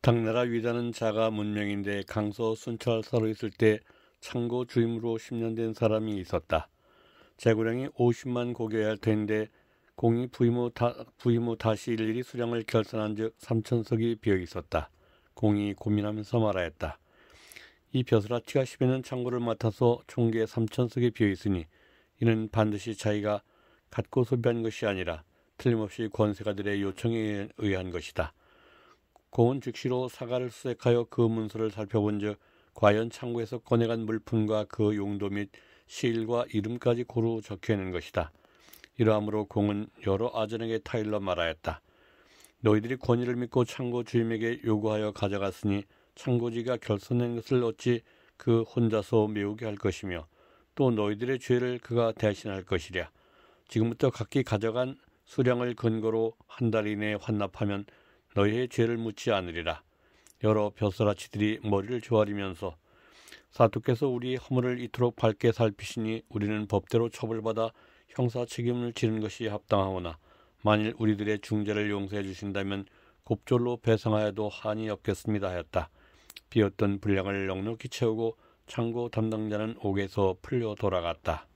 당나라 위자는 자가 문명인데 강서 순찰서로 있을 때 창고 주임으로 10년 된 사람이 있었다. 재고량이 50만 고개할 텐데 공이 부임후, 다, 부임 다시 일일이 수량을 결산한 즉 3천석이 비어 있었다. 공이 고민하면서 말하였다. 이 벼슬아 티가 1 0에는 창고를 맡아서 총계 3천석이 비어 있으니 이는 반드시 자기가 갖고 소비한 것이 아니라 틀림없이 권세가들의 요청에 의한 것이다. 고은 즉시로 사과를 수색하여 그 문서를 살펴본즉 과연 창고에서 꺼내간 물품과 그 용도 및 시일과 이름까지 고루 적혀있는 것이다. 이러함으로 공은 여러 아전에게 타일러 말하였다. 너희들이 권위를 믿고 창고 주임에게 요구하여 가져갔으니 창고지가 결손된 것을 어찌 그 혼자서 메우게 할 것이며 또 너희들의 죄를 그가 대신할 것이랴. 지금부터 각기 가져간 수량을 근거로 한 달 이내에 환납하면 너희의 죄를 묻지 않으리라. 여러 벼슬아치들이 머리를 조아리면서 사두께서 우리 허물을 이토록 밝게 살피시니 우리는 법대로 처벌받아 형사 책임을 지는 것이 합당하오나 만일 우리들의 중재를 용서해 주신다면 곱절로 배상하여도 한이 없겠습니다 하였다. 비었던 분량을 넉넉히 채우고 창고 담당자는 옥에서 풀려 돌아갔다.